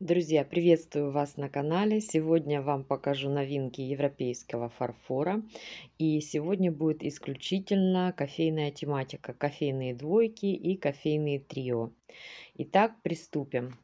Друзья, приветствую вас на канале. Сегодня вам покажу новинки европейского фарфора. И сегодня будет исключительно кофейная тематика. Кофейные двойки и кофейные трио. Итак, приступим.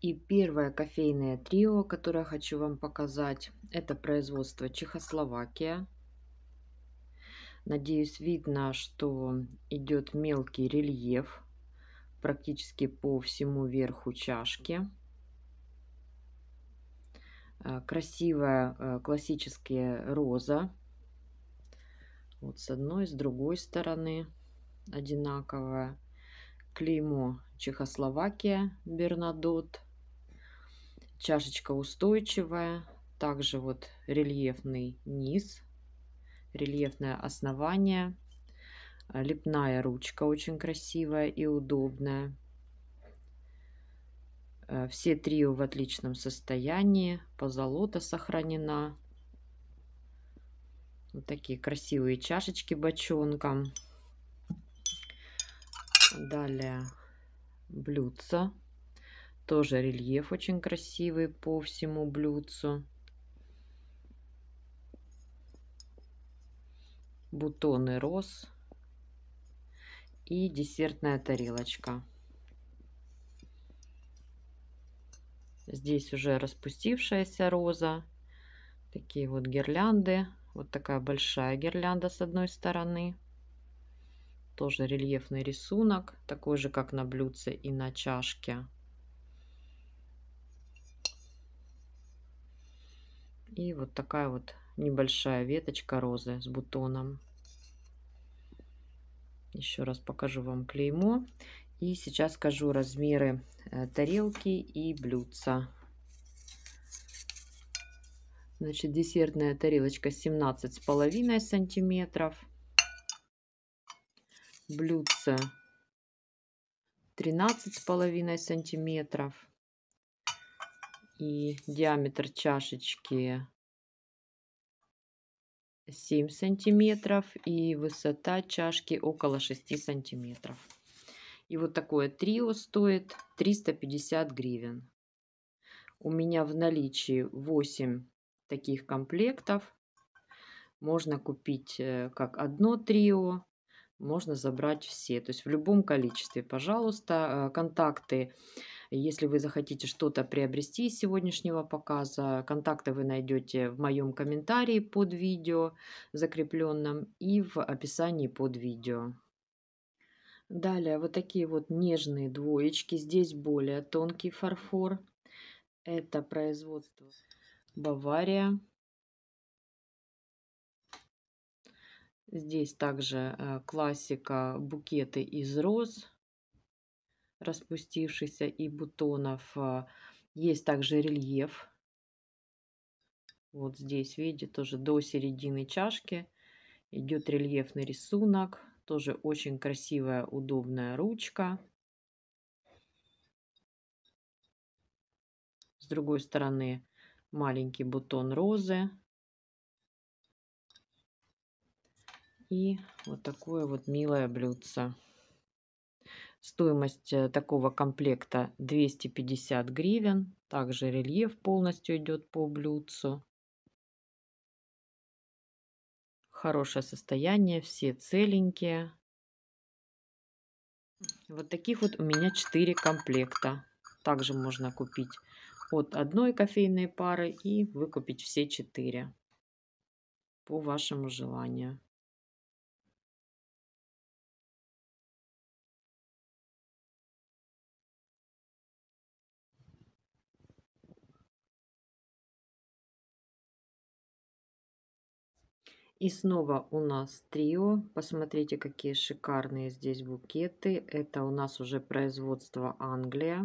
И первое кофейное трио, которое хочу вам показать, это производство Чехословакия. Надеюсь, видно, что идет мелкий рельеф практически по всему верху чашки. Э, красивая э, классическая роза. Вот с одной, с другой стороны одинаковая. Клеймо Чехословакия Бернадот. Чашечка устойчивая. Также вот рельефный низ, рельефное основание. Лепная ручка очень красивая и удобная. Э, все трио в отличном состоянии. Позолота сохранена. Вот такие красивые чашечки бочонком. Далее блюдца. Тоже рельеф очень красивый по всему блюдцу. Бутоны роз. И десертная тарелочка. Здесь уже распустившаяся роза. Такие вот гирлянды. Вот такая большая гирлянда с одной стороны. Тоже рельефный рисунок. Такой же, как на блюдце и на чашке. И вот такая вот небольшая веточка розы с бутоном. Еще раз покажу вам клеймо. И сейчас скажу размеры э, тарелки и блюдца. Значит, десертная тарелочка с половиной сантиметров. Блюдце половиной сантиметров. И диаметр чашечки 7 сантиметров. И высота чашки около 6 сантиметров. И вот такое трио стоит 350 гривен. У меня в наличии 8 таких комплектов. Можно купить э, как одно трио, можно забрать все. То есть в любом количестве, пожалуйста. Э, контакты, если вы захотите что-то приобрести из сегодняшнего показа, контакты вы найдете в моем комментарии под видео закрепленном и в описании под видео. Далее вот такие вот нежные двоечки. Здесь более тонкий фарфор. Это производство Бавария. Здесь также э, классика букеты из роз, распустившихся и бутонов. Э. Есть также рельеф. Вот здесь, видите, тоже до середины чашки идет рельефный рисунок тоже очень красивая, удобная ручка. С другой стороны маленький бутон розы. И вот такое вот милое блюдце. Стоимость э, такого комплекта 250 гривен. Также рельеф полностью идет по блюдцу. Хорошее состояние, все целенькие. Вот таких вот у меня 4 комплекта. Также можно купить от одной кофейной пары и выкупить все 4 по вашему желанию. И снова у нас трио. Посмотрите, какие шикарные здесь букеты. Это у нас уже производство Англия.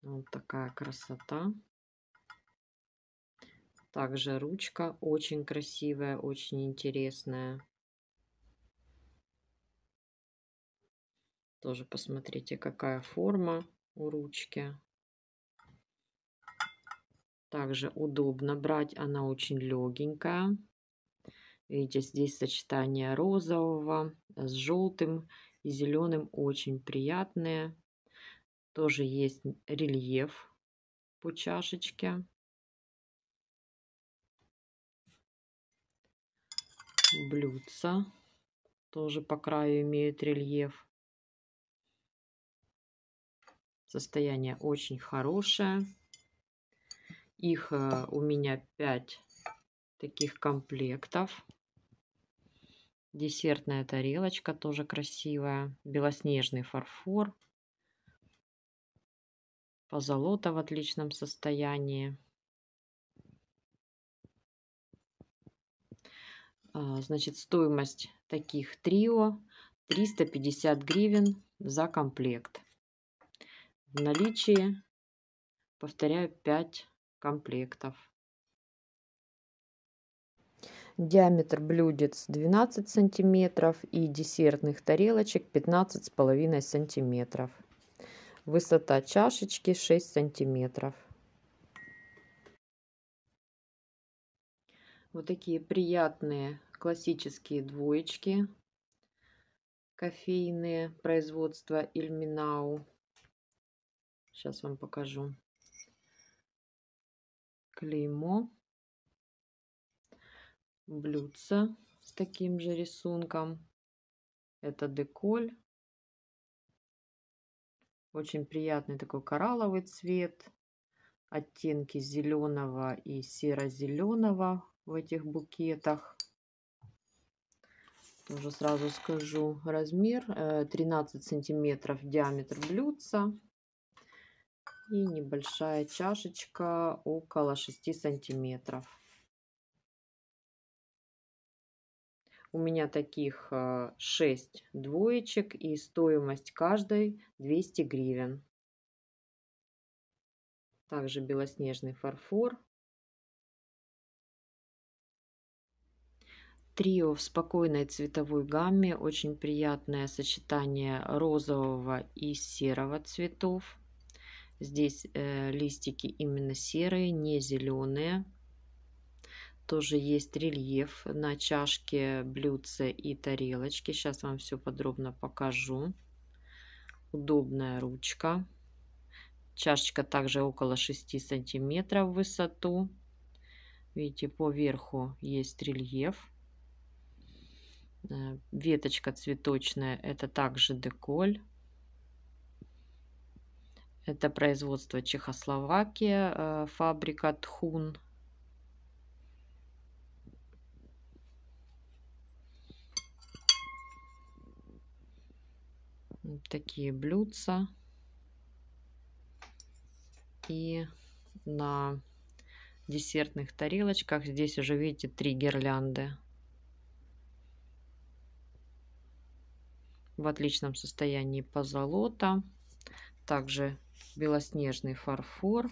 Вот такая красота. Также ручка очень красивая, очень интересная. Тоже посмотрите, какая форма у ручки. Также удобно брать, она очень легенькая. Видите, здесь сочетание розового с желтым и зеленым очень приятные. Тоже есть рельеф по чашечке. Блюдца тоже по краю имеют рельеф. Состояние очень хорошее. Их э, у меня 5 таких комплектов. Десертная тарелочка тоже красивая. Белоснежный фарфор. Позолота в отличном состоянии. А, значит, стоимость таких трио 350 гривен за комплект. В наличии, повторяю, 5 комплектов. Диаметр блюдец 12 сантиметров и десертных тарелочек 15,5 сантиметров. Высота чашечки 6 сантиметров. Вот такие приятные классические двоечки кофейные производства Ильминау. Сейчас вам покажу клеймо, блюдца с таким же рисунком. Это деколь. Очень приятный такой коралловый цвет. Оттенки зеленого и серо-зеленого в этих букетах. Тоже сразу скажу размер. 13 э, сантиметров диаметр блюдца. И небольшая чашечка около 6 сантиметров. У меня таких 6 э, двоечек и стоимость каждой 200 гривен. Также белоснежный фарфор. Трио в спокойной цветовой гамме. Очень приятное сочетание розового и серого цветов. Здесь э, листики именно серые, не зеленые. Тоже есть рельеф на чашке, блюдце и тарелочке. Сейчас вам все подробно покажу. Удобная ручка. Чашечка также около 6 сантиметров в высоту. Видите, по верху есть рельеф. Э, веточка цветочная, это также деколь. Это производство Чехословакия, э, фабрика Тхун. Вот такие блюдца. И на десертных тарелочках здесь уже, видите, три гирлянды. В отличном состоянии позолота. Также белоснежный фарфор.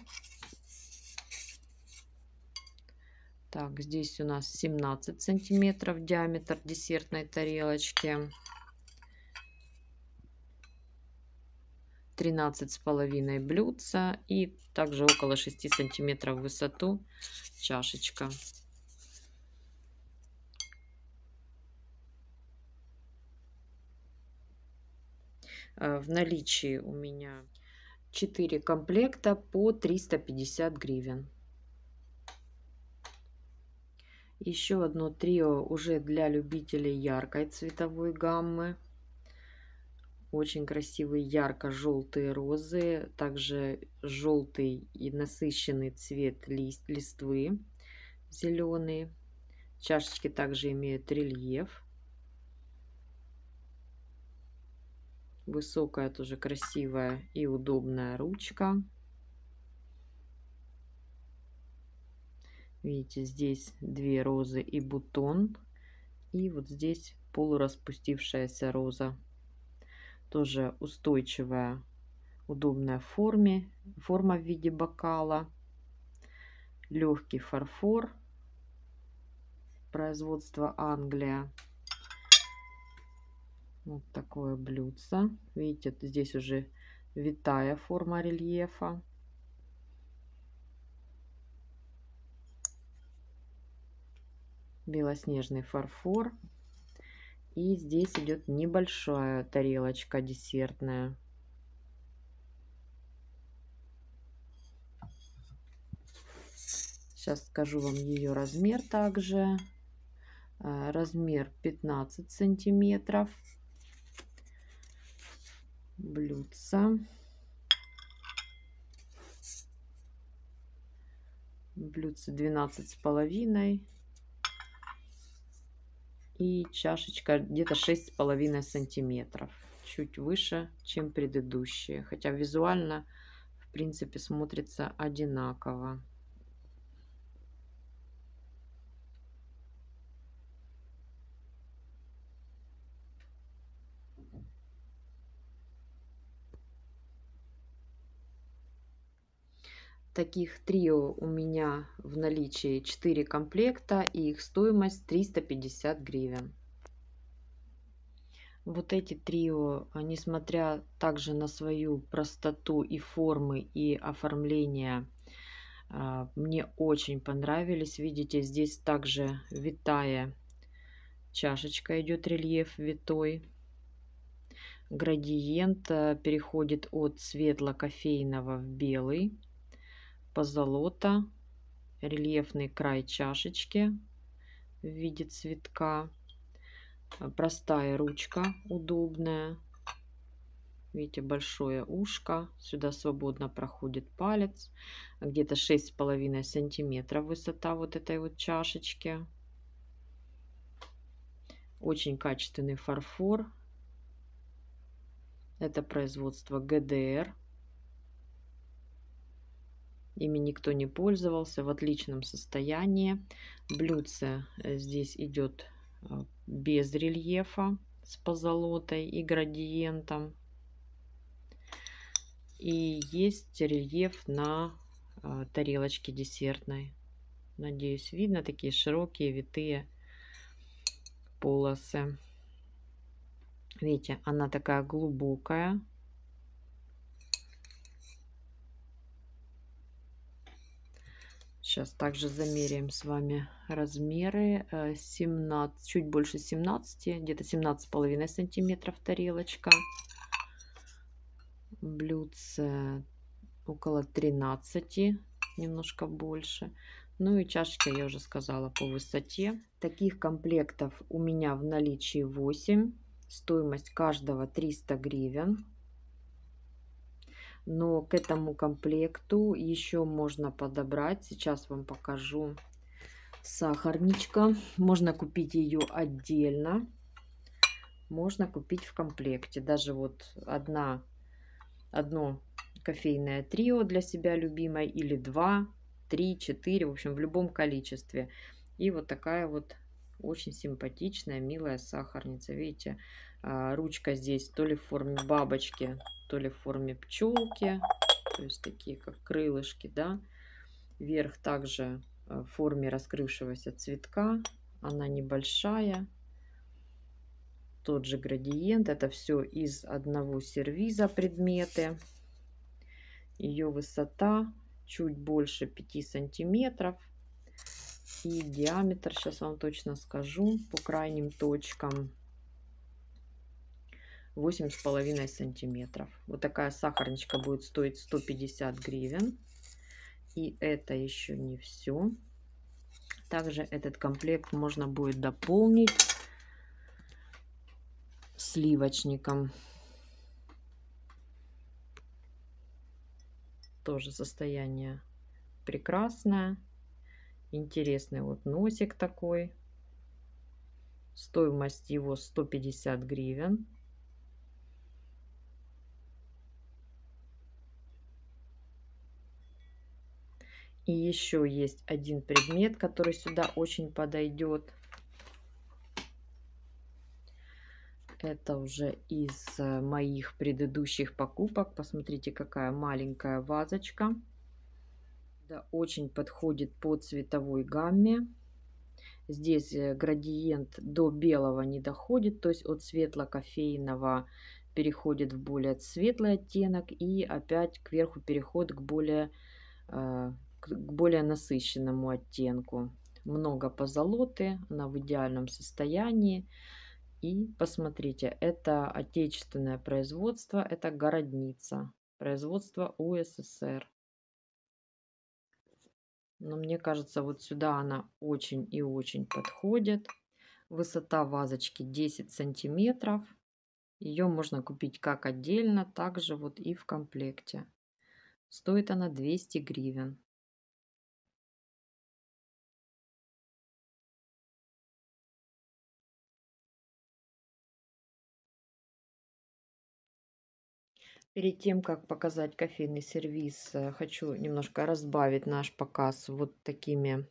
Так, здесь у нас 17 сантиметров диаметр десертной тарелочки. 13 с половиной блюдца и также около 6 сантиметров в высоту чашечка. Э, в наличии у меня 4 комплекта по 350 гривен. Еще одно трио уже для любителей яркой цветовой гаммы. Очень красивые ярко-желтые розы, также желтый и насыщенный цвет лист, листвы, зеленый. Чашечки также имеют рельеф. Высокая тоже красивая и удобная ручка. Видите, здесь две розы и бутон. И вот здесь полураспустившаяся роза. Тоже устойчивая, удобная форме. Форма в виде бокала. Легкий фарфор. производства Англия. Вот такое блюдце. Видите, здесь уже витая форма рельефа. Белоснежный фарфор. И здесь идет небольшая тарелочка десертная. Сейчас скажу вам ее размер также. А, размер 15 сантиметров блюдца. Блюдце 12 с половиной. И чашечка где-то шесть с половиной сантиметров. Чуть выше, чем предыдущие. Хотя визуально, в принципе, смотрится одинаково. таких трио у меня в наличии 4 комплекта и их стоимость 350 гривен. Вот эти трио, несмотря также на свою простоту и формы, и оформление, а, мне очень понравились. Видите, здесь также витая чашечка идет рельеф витой. Градиент э, переходит от светло-кофейного в белый позолота, рельефный край чашечки в виде цветка, э, простая ручка удобная. Видите, большое ушко, сюда свободно проходит палец, где-то шесть с половиной сантиметров высота вот этой вот чашечки. Очень качественный фарфор. Это производство ГДР Ими никто не пользовался, в отличном состоянии. Блюдце э, здесь идет э, без рельефа, с позолотой и градиентом. И есть рельеф на э, тарелочке десертной. Надеюсь, видно такие широкие витые полосы. Видите, она такая глубокая, Сейчас также замеряем с вами размеры. 17, э, чуть больше 17, где-то с половиной сантиметров тарелочка. Блюдце около 13, немножко больше. Ну и чашечка, я уже сказала, по высоте. Таких комплектов у меня в наличии 8. Стоимость каждого 300 гривен. Но к этому комплекту еще можно подобрать. Сейчас вам покажу сахарничка. Можно купить ее отдельно. Можно купить в комплекте. Даже вот одна, одно кофейное трио для себя любимое. Или два, три, четыре. В общем, в любом количестве. И вот такая вот очень симпатичная, милая сахарница. Видите, а, ручка здесь то ли в форме бабочки, то ли в форме пчелки. То есть такие как крылышки, да. Верх также э, в форме раскрывшегося цветка. Она небольшая. Тот же градиент. Это все из одного сервиза предметы. Ее высота чуть больше 5 сантиметров и диаметр, сейчас вам точно скажу, по крайним точкам 8,5 сантиметров. Вот такая сахарничка будет стоить 150 гривен. И это еще не все. Также этот комплект можно будет дополнить сливочником. Тоже состояние прекрасное. Интересный вот носик такой. Стоимость его 150 гривен. И еще есть один предмет, который сюда очень подойдет. Это уже из э, моих предыдущих покупок. Посмотрите, какая маленькая вазочка. Да, очень подходит по цветовой гамме. Здесь э, градиент до белого не доходит, то есть от светло-кофейного переходит в более светлый оттенок и опять кверху переход к более, э, к более насыщенному оттенку. Много позолоты, она в идеальном состоянии. И посмотрите, это отечественное производство, это городница, производство УССР. Но мне кажется, вот сюда она очень и очень подходит. Высота вазочки 10 сантиметров. Ее можно купить как отдельно, так же вот и в комплекте. Стоит она 200 гривен. Перед тем, как показать кофейный сервис, э, хочу немножко разбавить наш показ вот такими,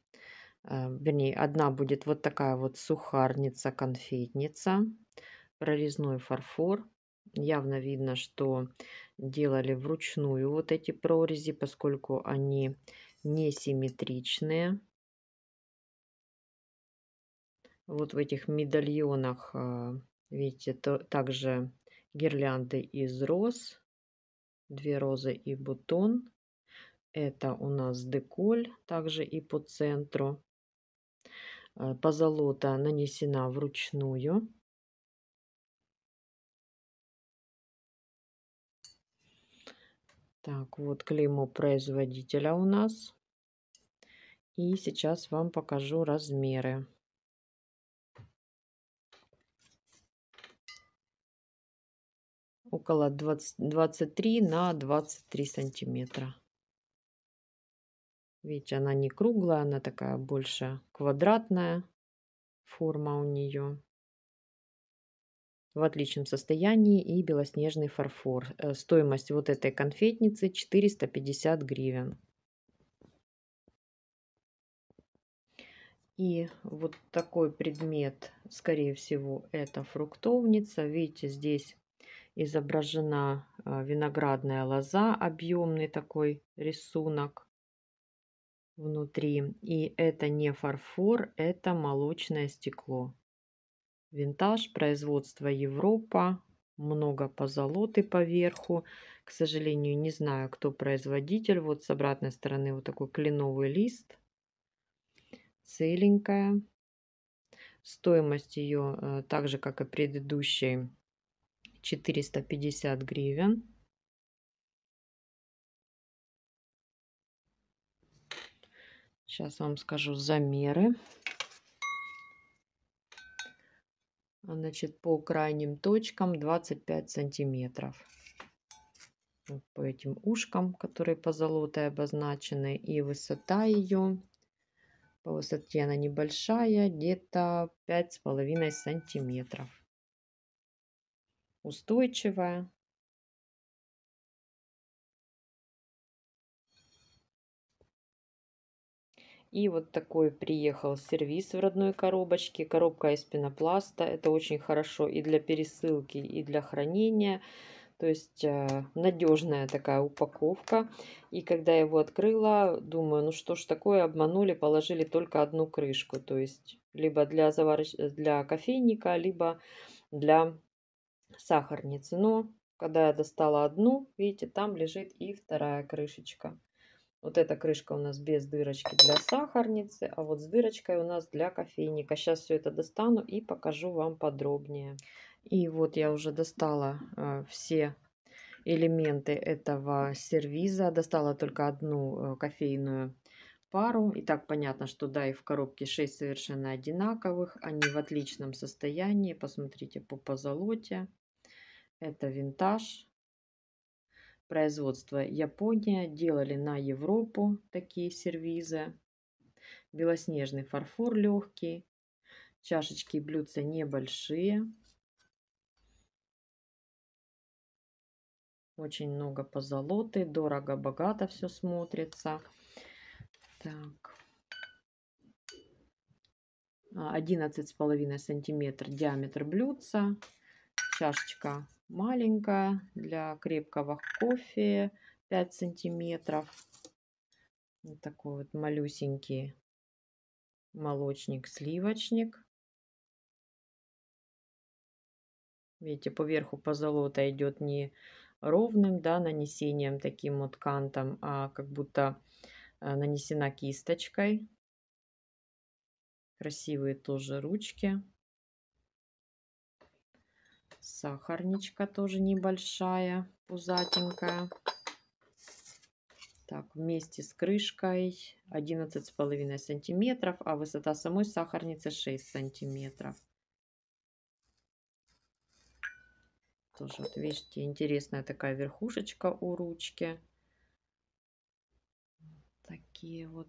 э, вернее, одна будет вот такая вот сухарница-конфетница, прорезной фарфор. Явно видно, что делали вручную вот эти прорези, поскольку они несимметричные. Вот в этих медальонах, э, видите, то, также гирлянды из роз две розы и бутон. Это у нас деколь, также и по центру. Э, позолота нанесена вручную. Так, вот клеймо производителя у нас. И сейчас вам покажу размеры. около 20, 23 на 23 сантиметра. Видите, она не круглая, она такая больше квадратная форма у нее. В отличном состоянии и белоснежный фарфор. Э, стоимость вот этой конфетницы 450 гривен. И вот такой предмет, скорее всего, это фруктовница. Видите, здесь изображена а, виноградная лоза, объемный такой рисунок внутри. И это не фарфор, это молочное стекло. Винтаж, производство Европа, много позолоты поверху. К сожалению, не знаю, кто производитель. Вот с обратной стороны вот такой кленовый лист. Целенькая. Стоимость ее, э, так же как и предыдущей, 450 гривен. Сейчас вам скажу замеры. Значит, по крайним точкам 25 сантиметров. Вот по этим ушкам, которые по золотой обозначены, и высота ее. По высоте она небольшая, где-то 5,5 сантиметров устойчивая. И вот такой приехал сервис в родной коробочке. Коробка из пенопласта. Это очень хорошо и для пересылки, и для хранения. То есть э, надежная такая упаковка. И когда я его открыла, думаю, ну что ж такое, обманули, положили только одну крышку. То есть либо для, заварыч... для кофейника, либо для сахарницы. Но когда я достала одну, видите, там лежит и вторая крышечка. Вот эта крышка у нас без дырочки для сахарницы, а вот с дырочкой у нас для кофейника. Сейчас все это достану и покажу вам подробнее. И вот я уже достала э, все элементы этого сервиза. Достала только одну э, кофейную пару. И так понятно, что да, и в коробке 6 совершенно одинаковых. Они в отличном состоянии. Посмотрите по позолоте. Это винтаж. Производство Япония. Делали на Европу такие сервизы. Белоснежный фарфор легкий. Чашечки и блюдца небольшие. Очень много позолоты. Дорого-богато все смотрится. Так. 11,5 а, сантиметр диаметр блюдца. Чашечка маленькая для крепкого кофе 5 сантиметров. Вот такой вот малюсенький молочник-сливочник. Видите, по верху позолота идет не ровным да, нанесением, таким вот кантом, а как будто э, нанесена кисточкой. Красивые тоже ручки. Сахарничка тоже небольшая, пузатенькая. Так, вместе с крышкой с половиной сантиметров, а высота самой сахарницы 6 сантиметров. Тоже, вот видите, интересная такая верхушечка у ручки. Такие вот.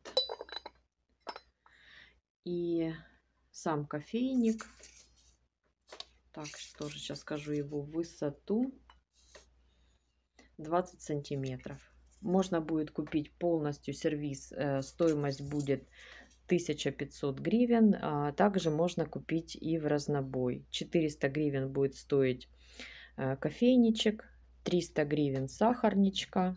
И сам кофейник так, что же сейчас скажу его высоту. 20 сантиметров. Можно будет купить полностью сервис. Э, стоимость будет 1500 гривен. А также можно купить и в разнобой. 400 гривен будет стоить э, кофейничек, 300 гривен сахарничка,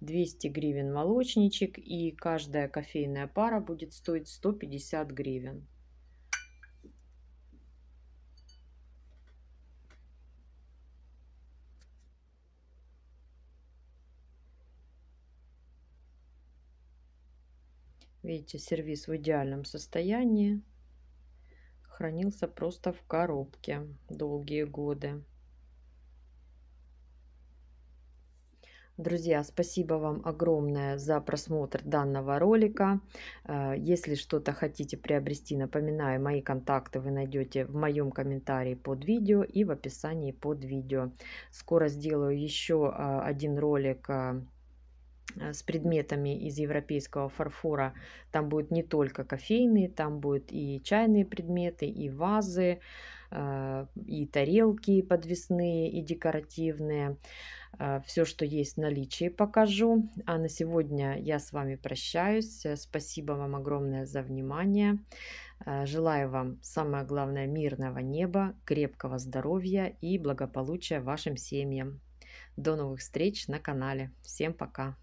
200 гривен молочничек. И каждая кофейная пара будет стоить 150 гривен. Видите, сервис в идеальном состоянии. Хранился просто в коробке долгие годы. Друзья, спасибо вам огромное за просмотр данного ролика. Э, если что-то хотите приобрести, напоминаю, мои контакты вы найдете в моем комментарии под видео и в описании под видео. Скоро сделаю еще э, один ролик э, Э, с предметами из европейского фарфора. Там будут не только кофейные, там будут и чайные предметы, и вазы, э, и тарелки подвесные, и декоративные. Э, Все, что есть в наличии, покажу. А на сегодня я с вами прощаюсь. Спасибо вам огромное за внимание. Желаю вам самое главное мирного неба, крепкого здоровья и благополучия вашим семьям. До новых встреч на канале. Всем пока!